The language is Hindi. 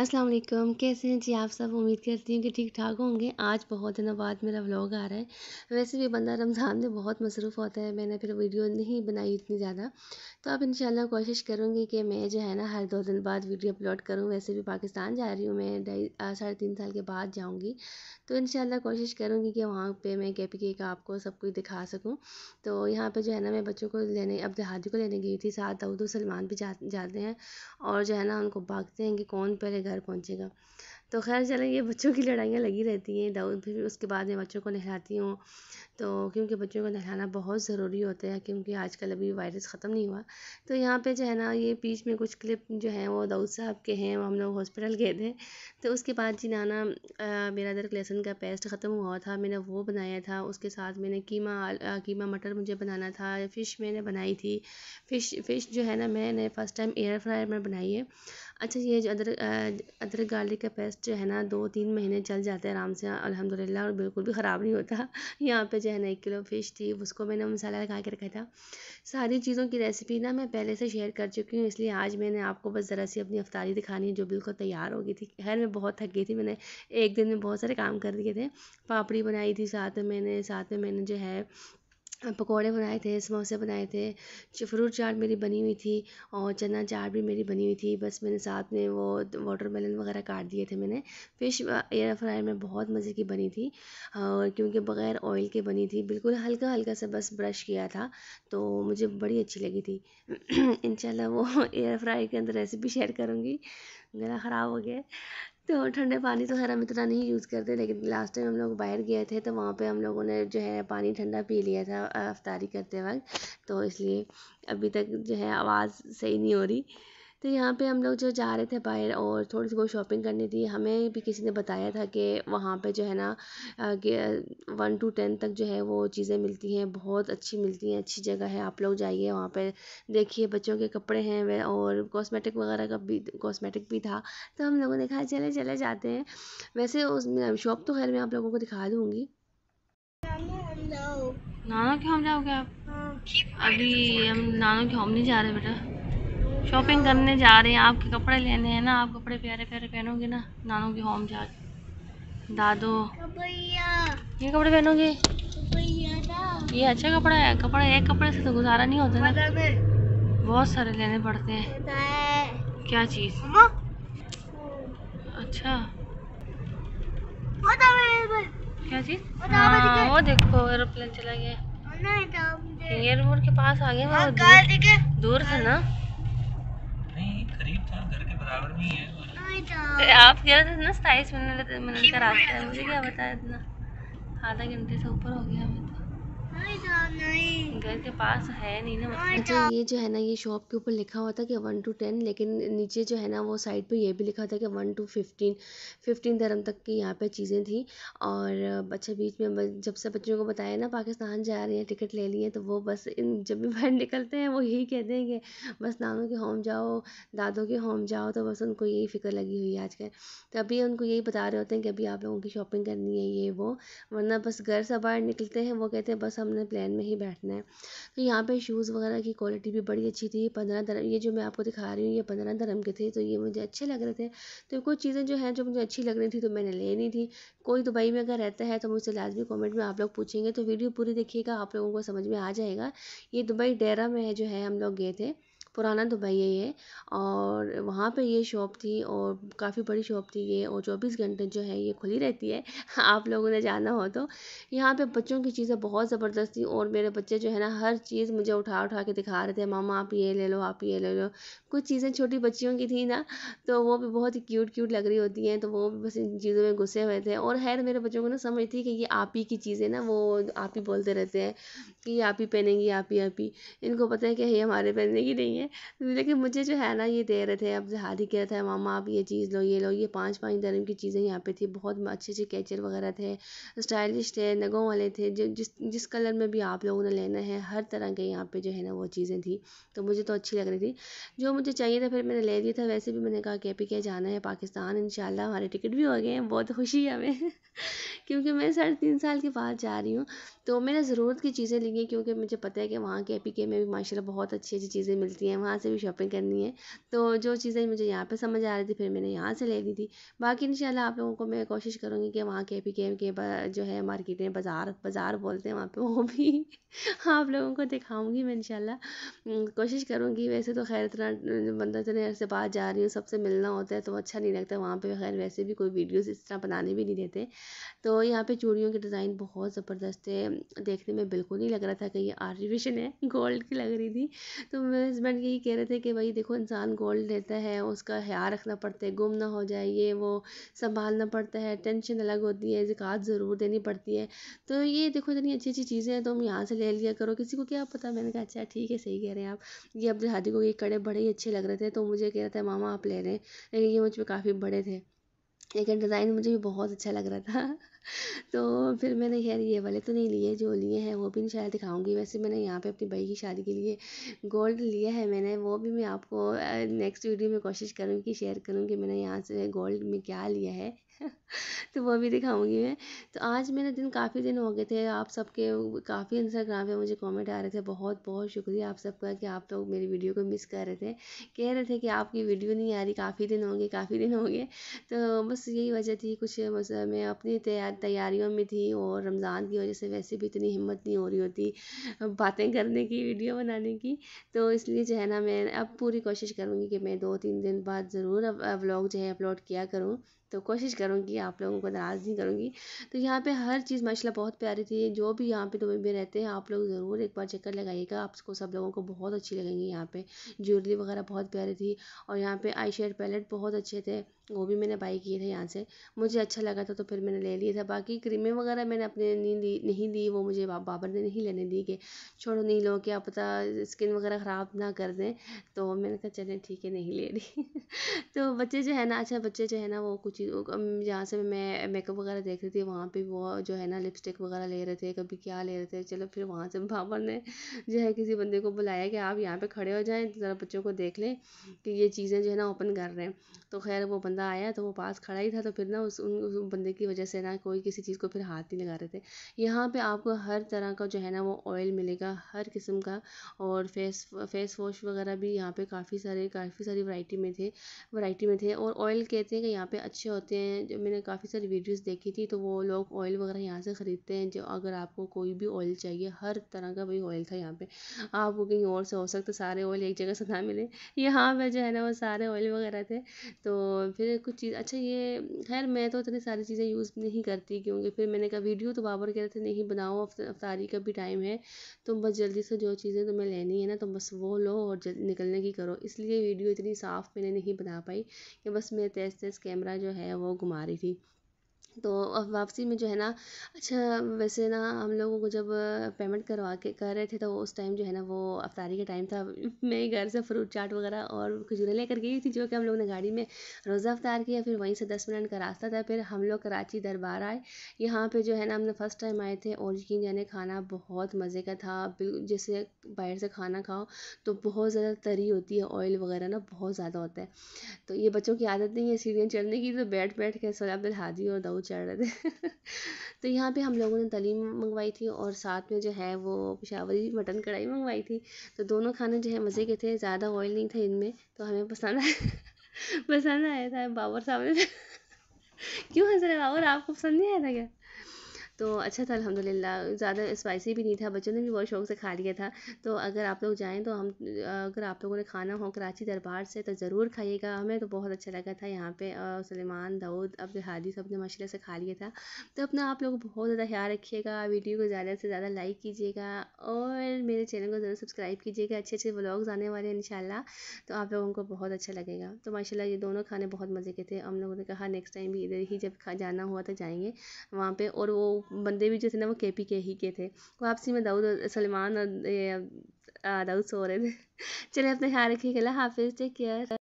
अस्सलाम वालेकुम कैसे हैं जी आप सब उम्मीद करती हूँ कि ठीक ठाक होंगे आज बहुत दिनों बाद मेरा व्लॉग आ रहा है वैसे भी बंदा रमज़ान में बहुत मसरूफ़ होता है मैंने फिर वीडियो नहीं बनाई इतनी ज़्यादा तो अब इंशाल्लाह कोशिश करूँगी कि मैं जो है ना हर दो दिन बाद वीडियो अपलोड करूँ वैसे भी पाकिस्तान जा रही हूँ मैं ढाई साढ़े तीन साल के बाद जाऊँगी तो इन कोशिश करूँगी कि वहाँ पर मैं के पी के का आपको सब कुछ दिखा सकूँ तो यहाँ पर जो है ना मैं बच्चों को लेने अब देहादी को लेने गई थी साथ दाऊद सलमान भी जाते हैं और जो है ना उनको भागते हैं कि कौन पहले घर पहुंचेगा तो खैर चलें ये बच्चों की लड़ाइयाँ लगी रहती हैं दाऊद फिर उसके बाद मैं बच्चों को नहलाती हूँ तो क्योंकि बच्चों को नहलाना बहुत ज़रूरी होता है क्योंकि आजकल अभी वायरस ख़त्म नहीं हुआ तो यहाँ पे जो है ना ये बीच में कुछ क्लिप जो है वो दाऊद साहब के हैं वो हम लोग हॉस्पिटल गए थे तो उसके बाद जी नाना मेरा अदरक लहसुन का पेस्ट ख़त्म हुआ था मैंने वो बनाया था उसके साथ मैंने कीमा कीमा मटर मुझे बनाना था फ़िश मैंने बनाई थी फ़िश फ़िश जो है ना मैंने फ़र्स्ट टाइम एयर फ्रायर में बनाई है अच्छा ये जो अदरक अदरक गार्लिक का पेस्ट जो है ना दो तीन महीने चल जाते हैं आराम से अल्हम्दुलिल्लाह और बिल्कुल भी ख़राब नहीं होता यहाँ पे जो है ना एक किलो फ़िश थी उसको मैंने मसाला लगा के रखा था सारी चीज़ों की रेसिपी ना मैं पहले से शेयर कर चुकी हूँ इसलिए आज मैंने आपको बस ज़रा सी अपनी अफ्तारी दिखानी है जो बिल्कुल तैयार हो गई थी खैर मैं बहुत थक गई थी मैंने एक दिन में बहुत सारे काम कर दिए थे पापड़ी बनाई थी साथ में मैंने साथ में मैंने जो है पकौड़े बनाए थे समोसे बनाए थे फ्रूट चाट मेरी बनी हुई थी और चना चाट भी मेरी बनी हुई थी बस मैंने साथ में वो वाटरमेलन वगैरह काट दिए थे मैंने फ़िश एयर फ्राई में बहुत मज़े की बनी थी और क्योंकि बग़ैर ऑयल के बनी थी बिल्कुल हल्का हल्का सा बस ब्रश किया था तो मुझे बड़ी अच्छी लगी थी इन वो एयर फ्राई के अंदर रेसिपी शेयर करूँगी गला ख़राब हो गया तो ठंडे पानी तो खैर हम इतना नहीं यूज़ करते लेकिन लास्ट टाइम हम लोग बाहर गए थे तो वहाँ पे हम लोगों ने जो है पानी ठंडा पी लिया था अफ्तारी करते वक्त तो इसलिए अभी तक जो है आवाज़ सही नहीं हो रही तो यहाँ पे हम लोग जो जा रहे थे बाहर और थोड़ी सी बहुत शॉपिंग करनी थी हमें भी किसी ने बताया था कि वहाँ पे जो है ना वन टू टेन तक जो है वो चीज़ें मिलती हैं बहुत अच्छी मिलती हैं अच्छी जगह है आप लोग जाइए वहाँ पे देखिए बच्चों के कपड़े हैं और कॉस्मेटिक वगैरह का भी कॉस्मेटिक भी था तो हम लोगों ने कहा चले चले जाते हैं वैसे उस शॉप तो खैर मैं आप लोगों को दिखा दूँगी नाना के होम जाओगे आप हाँ। अभी हम नाना के होम नहीं जा रहे बेटा शॉपिंग करने जा रहे हैं आपके कपड़े लेने हैं ना आप कपड़े प्यारे प्यारे पहनोगे ना नानों के होम जा दादो ये कपड़े पहनोगे ये अच्छा कपड़ा है कपड़ा एक कपड़े से तो गुजारा नहीं होता ना बहुत सारे लेने पड़ते हैं क्या चीज़ अच्छा क्या चीज़ हाँ वो देखो एरोप्लेन चला गया एयरपोर्ट के पास आ गए हाँ, दूर से ना आप कह रहे ना सताईस मिनट मिनट का रास्ता है मुझे क्या बताया इतना आधा घंटे से ऊपर हो गया हमें घर के पास है नहीं ना अच्छा ये जो है ना ये शॉप के ऊपर लिखा हुआ था कि वन टू टेन लेकिन नीचे जो है ना वो साइड पे ये भी लिखा था कि वन टू फिफ्टीन फिफ्टीन धर्म तक की यहाँ पे चीज़ें थी और अच्छा बीच में जब से बच्चों को बताया ना पाकिस्तान जा रहे हैं टिकट ले लिए तो वो बस इन जब भी बाहर निकलते हैं वो यही कहते हैं कि बस नानों के होम जाओ दादों के होम जाओ तो बस उनको यही फिक्र लगी हुई है आजकल तो अभी उनको यही बता रहे होते हैं कि अभी आप लोगों की शॉपिंग करनी है ये वो वरना बस घर से बाहर निकलते हैं वो कहते हैं बस हम हमने प्लान में ही बैठना है तो यहाँ पे शूज़ वगैरह की क्वालिटी भी बड़ी अच्छी थी पंद्रह धर्म ये जो मैं आपको दिखा रही हूँ ये पंद्रह धर्म के थे तो ये मुझे अच्छे लग रहे थे तो कुछ चीज़ें जो हैं जो मुझे अच्छी लग रही थी तो मैंने लेनी थी कोई दुबई में अगर रहता है तो मुझसे लाजमी कॉमेंट में आप लोग पूछेंगे तो वीडियो पूरी देखिएगा आप लोगों को समझ में आ जाएगा ये दुबई डेरा में जो है हम लोग गए थे पुराना दुबई है ये और वहाँ पे ये शॉप थी और काफ़ी बड़ी शॉप थी ये और चौबीस घंटे जो है ये खुली रहती है आप लोगों ने जाना हो तो यहाँ पे बच्चों की चीज़ें बहुत ज़बरदस्त थी और मेरे बच्चे जो है ना हर चीज़ मुझे उठा उठा के दिखा रहे थे मामा आप ये ले लो आप ये ले लो कुछ चीज़ें छोटी बच्चियों की थी ना तो वो भी बहुत ही क्यूट क्यूट लग रही होती हैं तो वो भी बस इन चीज़ों में घुसे हुए थे और खैर मेरे बच्चों को ना समझ थी कि ये आप ही की चीज़ें ना वो आप ही बोलते रहते हैं कि आप ही पहनेंगी आप ही आप ही इनको पता है कि ये हमारे पहनने की नहीं है है लेकिन मुझे जो है ना ये दे रहे थे अब जहाद ही कह रहा था मामा आप ये चीज़ लो ये लो ये पाँच पाँच दरम की चीज़ें यहाँ पे थी बहुत अच्छे अच्छे कैचर वगैरह थे स्टाइलिश थे नगों वाले थे जो जिस जिस कलर में भी आप लोगों ने लेना है हर तरह के यहाँ पर जो है ना वो चीज़ें थी तो मुझे तो अच्छी लग रही थी जो मुझे चाहिए था फिर मैंने ले लिया था वैसे भी मैंने कहा के पी जाना है पाकिस्तान इन हमारे टिकट भी हो गए हैं बहुत खुशी है हमें क्योंकि मैं साढ़े तीन साल के बाद जा रही हूँ तो मैंने ज़रूरत की चीज़ें ली हैं क्योंकि मुझे पता है कि वहाँ के पी के में भी माशा बहुत अच्छी अच्छी चीज़ें मिलती हैं है वहाँ से भी शॉपिंग करनी है तो जो चीज़ें मुझे यहाँ पे समझ आ रही थी फिर मैंने यहाँ से ले ली थी बाकी इन आप लोगों को मैं कोशिश करूँगी कि वहाँ के पी के के जो है मार्केटें बाज़ार बाज़ार बोलते हैं वहाँ पे वो भी आप लोगों को दिखाऊँगी मैं इंशाल्लाह कोशिश करूँगी वैसे तो खैर इतना बंदा इतने अरसे बाहर जा रही हूँ सबसे मिलना होता है तो अच्छा नहीं लगता वहाँ पर खैर वैसे भी कोई वीडियोज़ इस तरह बनाने भी नहीं देते तो यहाँ पर चूड़ियों के डिज़ाइन बहुत ज़बरदस्त है देखने में बिल्कुल नहीं लग रहा था कि ये आर्टिफिशियल है गोल्ड की लग रही थी तो मेरे हस्बैंड यही कह रहे थे कि भाई देखो इंसान गोल्ड लेता है उसका ख्याल रखना पड़ता है गुम ना हो जाए ये वो संभालना पड़ता है टेंशन अलग होती है जिकात ज़रूर देनी पड़ती है तो ये देखो इतनी अच्छी अच्छी चीज़ें हैं तुम यहाँ से ले लिया करो किसी को क्या पता मैंने कहा अच्छा ठीक है सही कह रहे हैं आप ये अपने हाथी को ये कड़े बड़े ही अच्छे लग रहे थे तो मुझे कह रहा था मामा आप ले रहे हैं लेकिन ये मुझ पर काफ़ी बड़े थे लेकिन डिज़ाइन मुझे भी बहुत अच्छा लग रहा था तो फिर मैंने खैर ये वाले तो नहीं लिए जो लिए हैं वो भी शायद दिखाऊंगी वैसे मैंने यहाँ पे अपनी भाई की शादी के लिए गोल्ड लिया है मैंने वो भी मैं आपको नेक्स्ट वीडियो में कोशिश करूँगी शेयर करूँगी मैंने यहाँ से गोल्ड में क्या लिया है तो वो भी दिखाऊंगी मैं तो आज मेरे दिन काफ़ी दिन हो गए थे आप सबके काफ़ी इंस्टाग्राम पे मुझे कमेंट आ रहे थे बहुत बहुत शुक्रिया आप सबका कि आप लोग तो मेरी वीडियो को मिस कर रहे थे कह रहे थे कि आपकी वीडियो नहीं आ रही काफ़ी दिन होंगे काफ़ी दिन होंगे तो बस यही वजह थी कुछ मैं अपनी तैयारियों में थी और रमज़ान की वजह से वैसे भी इतनी हिम्मत नहीं हो रही होती बातें करने की वीडियो बनाने की तो इसलिए जो है ना मैं अब पूरी कोशिश करूँगी कि मैं दो तीन दिन बाद ज़रूर व्लॉग जो है अपलोड किया करूँ तो कोशिश करूँगी आप लोगों को नाराज़ नहीं करूँगी तो यहाँ पे हर चीज़ माशाल्लाह बहुत प्यारी थी जो भी यहाँ पे दुबई में रहते हैं आप लोग ज़रूर एक बार चक्कर लगाइएगा आपको सब लोगों को बहुत अच्छी लगेंगी यहाँ पे ज्वेलरी वगैरह बहुत प्यारी थी और यहाँ पे आई शेड पैलेट बहुत अच्छे थे वो भी मैंने बाई किए थे यहाँ से मुझे अच्छा लगा था तो फिर मैंने ले लिया था बाकी क्रीमें वगैरह मैंने अपने नहीं दी नहीं दी वो मुझे बाबर ने नहीं लेने दी कि छोड़ो नहीं लो क्या पता स्किन वगैरह ख़राब ना कर दें तो मैंने कहा चलें ठीक है नहीं ले रही तो बच्चे जो है ना अच्छा बच्चे जो है ना वो कुछ जहाँ से मैं मेकअप वगैरह देख रही थी वहाँ पर वो जो है ना लिपस्टिक वगैरह ले रहे थे कभी क्या ले रहे थे चलो फिर वहाँ से बाबर ने जो है किसी बंदे को बुलाया कि आप यहाँ पर खड़े हो जाएँ ज़रा बच्चों को देख लें कि ये चीज़ें जो है ना ओपन कर रहे हैं तो खैर वो बंदा आया तो वो पास खड़ा ही था तो फिर ना उस उन उस बंदे की वजह से ना कोई किसी चीज़ को फिर हाथ नहीं लगा रहे थे यहाँ पे आपको हर तरह का जो है ना वो ऑयल मिलेगा हर किस्म का और फेस फेस वॉश वगैरह भी यहाँ पे काफ़ी सारे काफ़ी सारी वैरायटी में थे वैरायटी में थे और ऑयल कहते हैं कि यहाँ पर अच्छे होते हैं जब मैंने काफ़ी सारी वीडियोज़ देखी थी तो वो लोग ऑयल वगैरह यहाँ से ख़रीदते हैं जो अगर आपको कोई भी ऑयल चाहिए हर तरह का वही ऑयल था यहाँ पर आप वो कहीं और से हो सकते सारे ऑयल एक जगह से ना मिले यहाँ पर जो है ना वो सारे ऑयल वगैरह थे तो फिर फिर कुछ चीज़ अच्छा ये खैर मैं तो इतनी सारी चीज़ें यूज़ नहीं करती क्योंकि फिर मैंने कहा वीडियो तो बाबर कह रहे थे नहीं बनाओ अफ्तारी का भी टाइम है तुम बस जल्दी से जो चीज़ें तुम्हें लेनी है ना तुम बस वो लो और जल्दी निकलने की करो इसलिए वीडियो इतनी साफ़ मैंने नहीं बना पाई कि बस मैं तेज़ तेज़ कैमरा जो है वो घुमा रही थी तो वापसी में जो है ना अच्छा वैसे ना हम लोगों को जब पेमेंट करवा के कर रहे थे तो उस टाइम जो है ना वो अफ्तारी का टाइम था मैं घर से फ्रूट चाट वगैरह और खजूरें लेकर गई थी जो कि हम लोगों ने गाड़ी में रोज़ा अफ्तार किया फिर वहीं से दस मिनट का रास्ता था फिर हम लोग कराची दरबार आए यहाँ पर जो है ना हमने फ़र्स्ट टाइम आए थे और यकीन जाने खाना बहुत मज़े का था जैसे बाहर से खाना खाओ तो बहुत ज़्यादा तरी होती है ऑयल वगैरह ना बहुत ज़्यादा होता है तो ये बच्चों की आदत नहीं है सीढ़ियाँ चढ़ने की तो बैठ बैठ के सलाबिल हाजी और दाऊद चढ़ रहे थे तो यहाँ पे हम लोगों ने तलीम मंगवाई थी और साथ में जो है वो पिशावरी मटन कढ़ाई मंगवाई थी तो दोनों खाने जो है मज़े के थे ज़्यादा ऑयल नहीं था इनमें तो हमें पसंद आया पसंद आया था बाबर साहब ने क्यों हंस रहे बाबर आपको पसंद नहीं आया था क्या तो अच्छा था अल्हम्दुलिल्लाह ज़्यादा स्पाइसी भी नहीं था बच्चों ने भी बहुत शौक़ से खा लिया था तो अगर आप लोग जाएँ तो हम अगर आप लोगों ने खाना हो कराची दरबार से तो ज़रूर खाइएगा हमें तो बहुत अच्छा लगा था यहाँ पे सलेमान दाऊद अब हादी सब ने माशा से खा लिया था तो अपना आप लोग बहुत ज़्यादा ख्याल रखिएगा वीडियो को ज़्यादा से ज़्यादा लाइक कीजिएगा और मेरे चैनल को ज़रूर सब्सक्राइब कीजिएगा अच्छे अच्छे ब्लॉग्स आने वाले हैं इन तो आप लोगों को बहुत अच्छा लगेगा तो माशाल्लाह ये दोनों खाने बहुत मज़े के थे हम लोगों ने कहा नेक्स्ट टाइम भी इधर ही जब जाना हुआ तो जाएंगे वहाँ पर और वो बंदे भी जो थे ना वो के पी के ही के थे वापसी में दाऊद सलमान और दाऊद सो रहे थे चले अपने ख्याल रखिए हाफिज़ टेक केयर